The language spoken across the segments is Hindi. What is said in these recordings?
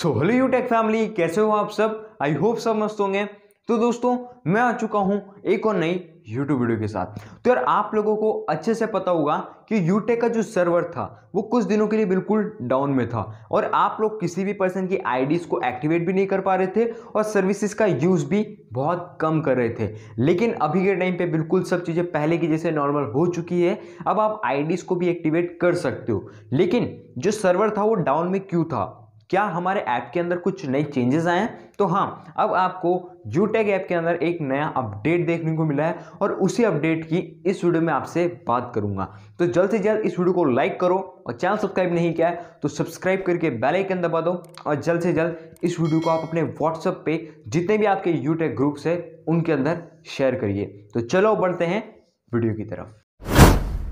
सो हेलो यू टेक फैमिली कैसे हो आप सब आई होप सब मस्त होंगे तो दोस्तों मैं आ चुका हूं एक और नई YouTube वीडियो के साथ तो यार आप लोगों को अच्छे से पता होगा कि यूटेक का जो सर्वर था वो कुछ दिनों के लिए बिल्कुल डाउन में था और आप लोग किसी भी पर्सन की आईडीज़ को एक्टिवेट भी नहीं कर पा रहे थे और सर्विसेज का यूज़ भी बहुत कम कर रहे थे लेकिन अभी के टाइम पे बिल्कुल सब चीज़ें पहले की जैसे नॉर्मल हो चुकी है अब आप आईडीज़ को भी एक्टिवेट कर सकते हो लेकिन जो सर्वर था वो डाउन में क्यों था क्या हमारे ऐप के अंदर कुछ नए चेंजेस आए हैं तो हाँ अब आपको जूटेक ऐप के अंदर एक नया अपडेट देखने को मिला है और उसी अपडेट की इस वीडियो में आपसे बात करूंगा तो जल्द से जल्द इस वीडियो को लाइक करो और चैनल सब्सक्राइब नहीं किया है तो सब्सक्राइब करके बेल आइकन दबा दो और जल्द से जल्द इस वीडियो को आप अपने व्हाट्सएप पे जितने भी आपके यूटेक ग्रुप्स हैं उनके अंदर शेयर करिए तो चलो बढ़ते हैं वीडियो की तरफ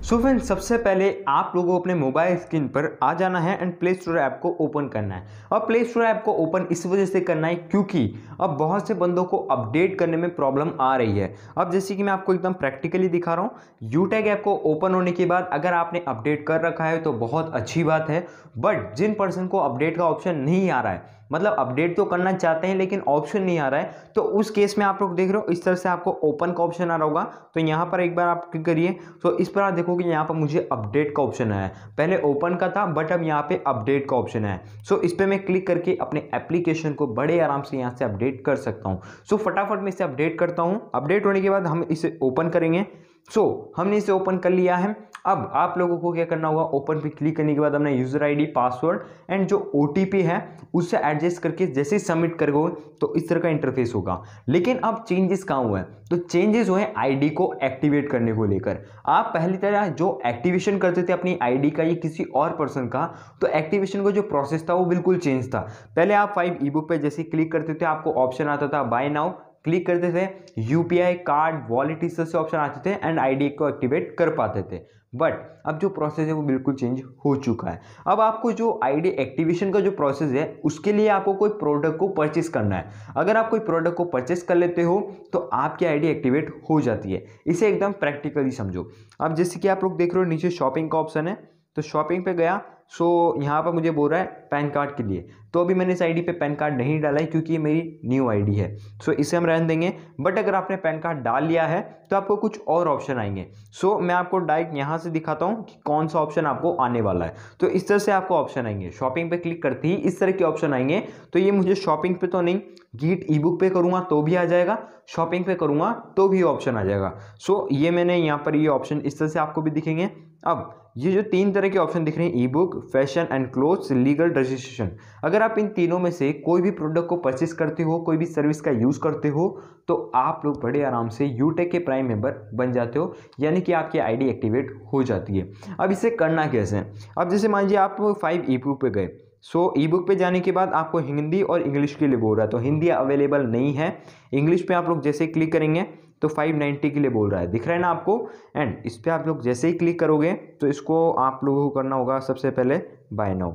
सो so फ्रेंड सबसे पहले आप लोगों को अपने मोबाइल स्क्रीन पर आ जाना है एंड प्ले स्टोर ऐप को ओपन करना है और प्ले स्टोर ऐप को ओपन इस वजह से करना है क्योंकि अब बहुत से बंदों को अपडेट करने में प्रॉब्लम आ रही है अब जैसे कि मैं आपको एकदम प्रैक्टिकली दिखा रहा हूँ यू टैग ऐप को ओपन होने के बाद अगर आपने अपडेट कर रखा है तो बहुत अच्छी बात है बट जिन पर्सन को अपडेट का ऑप्शन नहीं आ रहा है मतलब अपडेट तो करना चाहते हैं लेकिन ऑप्शन नहीं आ रहा है तो उस केस में आप लोग देख रहे हो इस तरह से आपको ओपन का ऑप्शन आ रहा होगा तो यहाँ पर एक बार आप क्लिक करिए तो इस पर आप देखो कि यहाँ पर मुझे अपडेट का ऑप्शन आया है पहले ओपन का था बट अब यहाँ पर अपडेट का ऑप्शन है सो इस पर मैं क्लिक करके अपने एप्लीकेशन को बड़े आराम से यहाँ से अपडेट कर सकता हूँ सो फटाफट मैं इसे अपडेट करता हूँ अपडेट होने के बाद हम इसे ओपन करेंगे सो so, हमने इसे ओपन कर लिया है अब आप लोगों को क्या करना होगा ओपन पे क्लिक करने के बाद हमने यूज़र आईडी पासवर्ड एंड जो ओ है उससे एडजस्ट करके जैसे ही सबमिट गए तो इस तरह का इंटरफेस होगा लेकिन अब चेंजेस कहाँ हुए हैं तो चेंजेस हुए हैं आईडी को एक्टिवेट करने को लेकर आप पहली तरह जो एक्टिवेशन करते थे अपनी आई का या किसी और पर्सन का तो एक्टिवेशन का जो प्रोसेस था वो बिल्कुल चेंज था पहले आप फाइव ई बुक पर जैसे क्लिक करते थे आपको ऑप्शन आता था बाय नाउ क्लिक करते थे यूपीआई कार्ड वॉलेट इस सबसे से ऑप्शन आते थे एंड आईडी को एक्टिवेट कर पाते थे बट अब जो प्रोसेस है वो बिल्कुल चेंज हो चुका है अब आपको जो आईडी एक्टिवेशन का जो प्रोसेस है उसके लिए आपको कोई प्रोडक्ट को परचेस करना है अगर आप कोई प्रोडक्ट को परचेस कर लेते हो तो आपकी आईडी एक्टिवेट हो जाती है इसे एकदम प्रैक्टिकली समझो अब जैसे कि आप लोग देख रहे हो नीचे शॉपिंग का ऑप्शन है तो शॉपिंग पे गया सो so, यहाँ पर मुझे बोल रहा है पैन कार्ड के लिए तो अभी मैंने इस आईडी पे पैन कार्ड नहीं डाला है क्योंकि ये मेरी न्यू आईडी है सो so, इसे हम रहने देंगे बट अगर आपने पैन कार्ड डाल लिया है तो आपको कुछ और ऑप्शन आएंगे सो so, मैं आपको डायरेक्ट यहाँ से दिखाता हूँ कि कौन सा ऑप्शन आपको आने वाला है तो इस तरह से आपको ऑप्शन आएंगे शॉपिंग पर क्लिक करते ही इस तरह के ऑप्शन आएंगे तो ये मुझे शॉपिंग पर तो नहीं गीट ई बुक पे करूँगा तो भी आ जाएगा शॉपिंग पे करूँगा तो भी ऑप्शन आ जाएगा सो so, ये मैंने यहाँ पर ये ऑप्शन इस तरह से आपको भी दिखेंगे अब ये जो तीन तरह के ऑप्शन दिख रहे हैं e book fashion and clothes legal registration अगर आप इन तीनों में से कोई भी प्रोडक्ट को परचेस करते हो कोई भी सर्विस का यूज़ करते हो तो आप लोग बड़े आराम से यूटेक के प्राइम मेंबर बन जाते हो यानी कि आपकी आईडी एक्टिवेट हो जाती है अब इसे करना कैसे है अब जैसे मान लीजिए आप फाइव ई बुक पे गए सो ई बुक पर जाने के बाद आपको हिंदी और इंग्लिश के लिए बोल रहा है तो हिंदी अवेलेबल नहीं है इंग्लिश पे आप लोग जैसे ही क्लिक करेंगे तो 590 के लिए बोल रहा है दिख रहा है ना आपको एंड इस पर आप लोग जैसे ही क्लिक करोगे तो इसको आप लोगों को करना होगा सबसे पहले बाय नाउ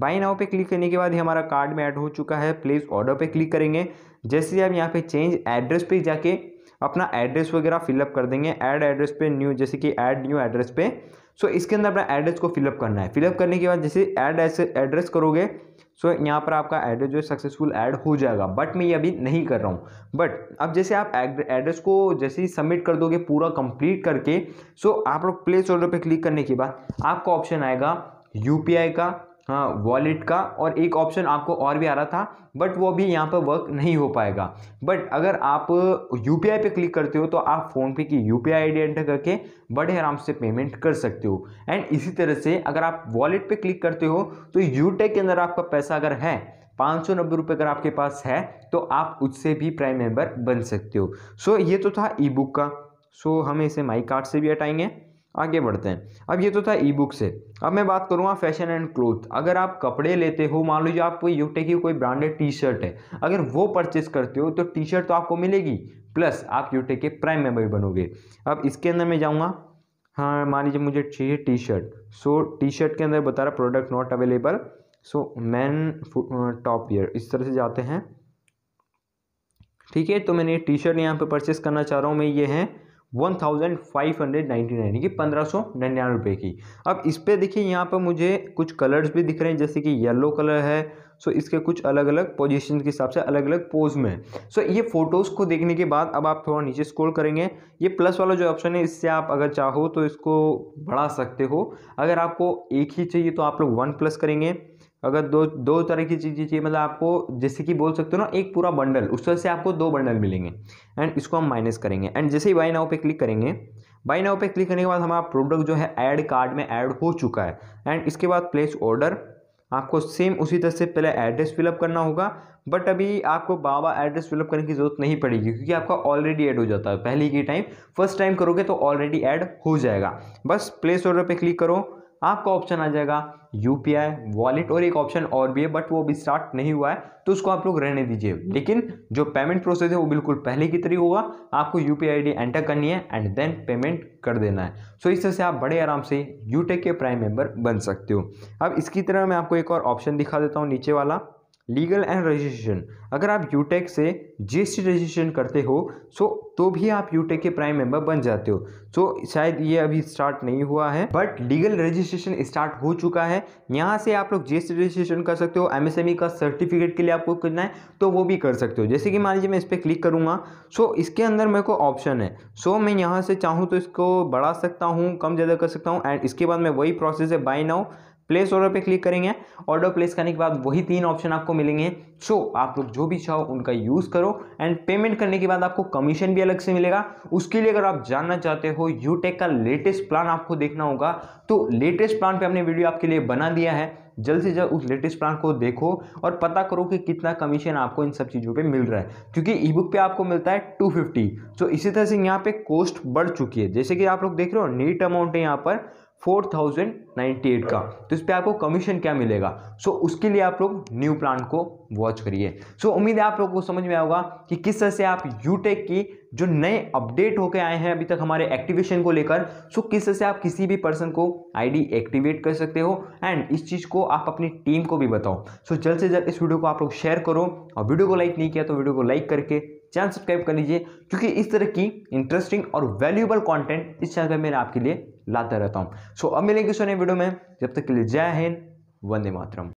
बाय नाउ पे क्लिक करने के बाद ही हमारा कार्ड में ऐड हो चुका है प्लेस ऑर्डर पर क्लिक करेंगे जैसे ही आप यहाँ पे चेंज एड्रेस पर जाके अपना एड्रेस वगैरह फिलअप कर देंगे एड एड्रेस पर न्यू जैसे कि एड न्यू एड्रेस पर सो so, इसके अंदर अपना एड्रेस को फिलअप करना है फिलअप करने के बाद जैसे ऐड एड्रेस करोगे सो so, यहाँ पर आपका एड्रेस जो है सक्सेसफुल ऐड हो जाएगा बट मैं ये अभी नहीं कर रहा हूँ बट अब जैसे आप एड्रेस को जैसे ही सबमिट कर दोगे पूरा कंप्लीट करके सो so, आप लोग प्लेस ऑर्डर पर क्लिक करने के बाद आपका ऑप्शन आएगा यू का वॉलेट हाँ, का और एक ऑप्शन आपको और भी आ रहा था बट वो भी यहाँ पर वर्क नहीं हो पाएगा बट अगर आप यू पी आई पर क्लिक करते हो तो आप फ़ोनपे की यू पी आई एंटर करके बड़े आराम से पेमेंट कर सकते हो एंड इसी तरह से अगर आप वॉलेट पे क्लिक करते हो तो यू e के अंदर आपका पैसा अगर है पाँच सौ नब्बे रुपये अगर आपके पास है तो आप उससे भी प्राइम मेंबर बन सकते हो सो so, ये तो था ई बुक का सो so, हम इसे माई कार्ड से भी हटाएंगे आगे बढ़ते हैं अब ये तो था ई बुक से अब मैं बात करूँगा फैशन एंड क्लोथ अगर आप कपड़े लेते हो मान लीजिए आप कोई यूटे की कोई ब्रांडेड टी शर्ट है अगर वो परचेस करते हो तो टी शर्ट तो आपको मिलेगी प्लस आप यूटे के प्राइम मेंबर बनोगे अब इसके अंदर मैं जाऊँगा हाँ मान लीजिए मुझे चाहिए T shirt so T shirt के अंदर बता रहा product not available so men topwear इस तरह से जाते हैं ठीक है तो मैंने टी शर्ट यहाँ पर परचेस करना चाह रहा हूँ मैं ये है one thousand five hundred ninety nine ये पंद्रह सौ निन्यानवे रुपये की अब इस पर देखिए यहाँ पर मुझे कुछ कलर्स भी दिख रहे हैं जैसे कि येलो कलर है सो इसके कुछ अलग अलग पोजिशन के हिसाब से अलग अलग पोज में सो ये फोटोज़ को देखने के बाद अब आप थोड़ा नीचे स्क्रॉल करेंगे ये प्लस वाला जो ऑप्शन है इससे आप अगर चाहो तो इसको बढ़ा सकते हो अगर आपको एक ही चाहिए तो आप लोग वन प्लस करेंगे अगर दो दो तरह की चीज़ें चाहिए मतलब आपको जैसे कि बोल सकते हो ना एक पूरा बंडल उस तरह से आपको दो बंडल मिलेंगे एंड इसको हम माइनस करेंगे एंड जैसे ही बाई नाउ पे क्लिक करेंगे बाई नाउ पे क्लिक करने के बाद हमारा प्रोडक्ट जो है ऐड कार्ड में ऐड हो चुका है एंड इसके बाद प्लेस ऑर्डर आपको सेम उसी तरह से पहले एड्रेस फिलअप करना होगा बट अभी आपको बाबा एड्रेस फिलअप करने की ज़रूरत नहीं पड़ेगी क्योंकि आपका ऑलरेडी ऐड हो जाता है पहले की टाइम फर्स्ट टाइम करोगे तो ऑलरेडी ऐड हो जाएगा बस प्लेस ऑर्डर पर क्लिक करो आपका ऑप्शन आ जाएगा यू वॉलेट और एक ऑप्शन और भी है बट वो अभी स्टार्ट नहीं हुआ है तो उसको आप लोग रहने दीजिए लेकिन जो पेमेंट प्रोसेस है वो बिल्कुल पहले की तरह होगा आपको यू पी एंटर करनी है एंड देन पेमेंट कर देना है सो इस तरह से आप बड़े आराम से यूटेक के प्राइम मेंबर बन सकते हो अब इसकी तरह मैं आपको एक और ऑप्शन दिखा देता हूँ नीचे वाला लीगल एंड रजिस्ट्रेशन अगर आप यूटेक e से जीएसटी रजिस्ट्रेशन करते हो सो तो भी आप यूटेक e के प्राइम मेंबर बन जाते हो सो शायद ये अभी स्टार्ट नहीं हुआ है बट लीगल रजिस्ट्रेशन स्टार्ट हो चुका है यहाँ से आप लोग जीएसटी रजिस्ट्रेशन कर सकते हो एमएसएमई e का सर्टिफिकेट के लिए आपको करना है तो वो भी कर सकते हो जैसे कि मान लीजिए मैं इस पर क्लिक करूँगा सो इसके अंदर मेरे को ऑप्शन है सो मैं यहाँ से चाहूँ तो इसको बढ़ा सकता हूँ कम ज़्यादा कर सकता हूँ एंड इसके बाद मैं वही प्रोसेस है बाई नाउ प्लेस ऑर्डर पे क्लिक करेंगे ऑर्डर प्लेस करने के बाद वही तीन ऑप्शन आपको मिलेंगे सो आप लोग जो भी चाहो उनका यूज़ करो एंड पेमेंट करने के बाद आपको कमीशन भी अलग से मिलेगा उसके लिए अगर आप जानना चाहते हो यूटेक का लेटेस्ट प्लान आपको देखना होगा तो लेटेस्ट प्लान पे हमने वीडियो आपके लिए बना दिया है जल्द से जल्द उस लेटेस्ट प्लान को देखो और पता करो कि कितना कमीशन आपको इन सब चीज़ों पे मिल रहा है क्योंकि ई बुक पे आपको मिलता है फिफ्टी तो इसी तरह से यहाँ पे कॉस्ट बढ़ चुकी है जैसे कि आप लोग देख रहे हो नीट अमाउंट है यहाँ पर फोर थाउजेंड नाइन्टी एट का तो इस पर आपको कमीशन क्या मिलेगा सो so, उसके लिए आप लोग न्यू प्लान को वॉच करिए सो so, उम्मीद है आप लोग को समझ में आएगा कि किस तरह से आप यूटेक की जो नए अपडेट होके आए हैं अभी तक हमारे एक्टिवेशन को लेकर सो so, किस तरह से आप किसी भी पर्सन को आईडी एक्टिवेट कर सकते हो एंड इस चीज़ को आप अपनी टीम को भी बताओ सो so, जल्द से जल्द इस वीडियो को आप लोग शेयर करो और वीडियो को लाइक नहीं किया तो वीडियो को लाइक करके चैनल सब्सक्राइब कर लीजिए क्योंकि इस तरह की इंटरेस्टिंग और वैल्यूबल कंटेंट इस चैनल पर मैं आपके लिए लाता रहता हूँ सो so, अब मिलेंगे सोने वीडियो में जब तक के लिए जय हिंद वंदे मातरम